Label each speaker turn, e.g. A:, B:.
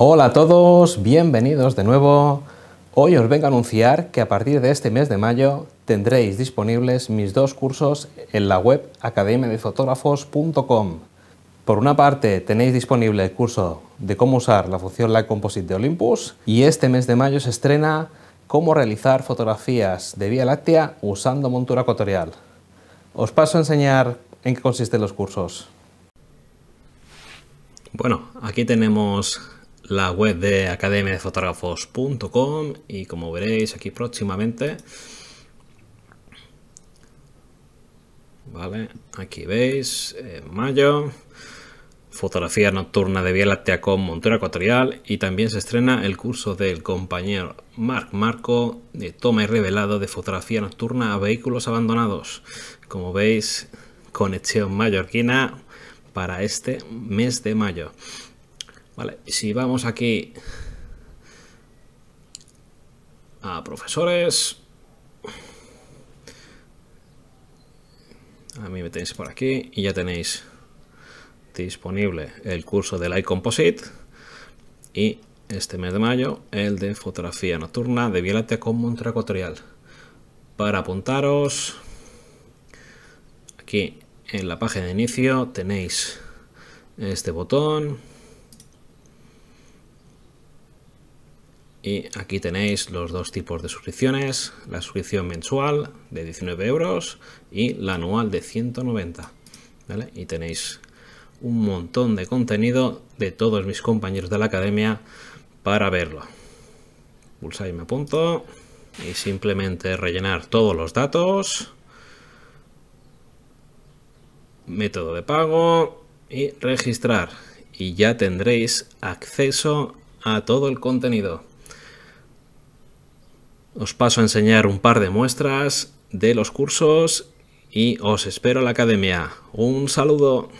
A: Hola a todos, bienvenidos de nuevo. Hoy os vengo a anunciar que a partir de este mes de mayo tendréis disponibles mis dos cursos en la web academiadefotógrafos.com. Por una parte tenéis disponible el curso de cómo usar la función Light Composite de Olympus y este mes de mayo se estrena cómo realizar fotografías de Vía Láctea usando montura ecuatorial. Os paso a enseñar en qué consisten los cursos.
B: Bueno, aquí tenemos la web de Fotógrafos.com y como veréis aquí próximamente, ¿vale? Aquí veis, en mayo, fotografía nocturna de Vía Láctea con montura ecuatorial y también se estrena el curso del compañero Marc Marco de toma y revelado de fotografía nocturna a vehículos abandonados. Como veis, conexión mallorquina para este mes de mayo si vamos aquí a profesores. A mí me tenéis por aquí y ya tenéis disponible el curso de Light Composite y este mes de mayo el de fotografía nocturna de Violeta con ecuatorial Para apuntaros, aquí en la página de inicio tenéis este botón Y aquí tenéis los dos tipos de suscripciones, la suscripción mensual de 19 euros y la anual de 190. Y tenéis un montón de contenido de todos mis compañeros de la academia para verlo. Pulsáis me apunto y simplemente rellenar todos los datos, método de pago y registrar. Y ya tendréis acceso a todo el contenido. Os paso a enseñar un par de muestras de los cursos y os espero en la academia. Un saludo.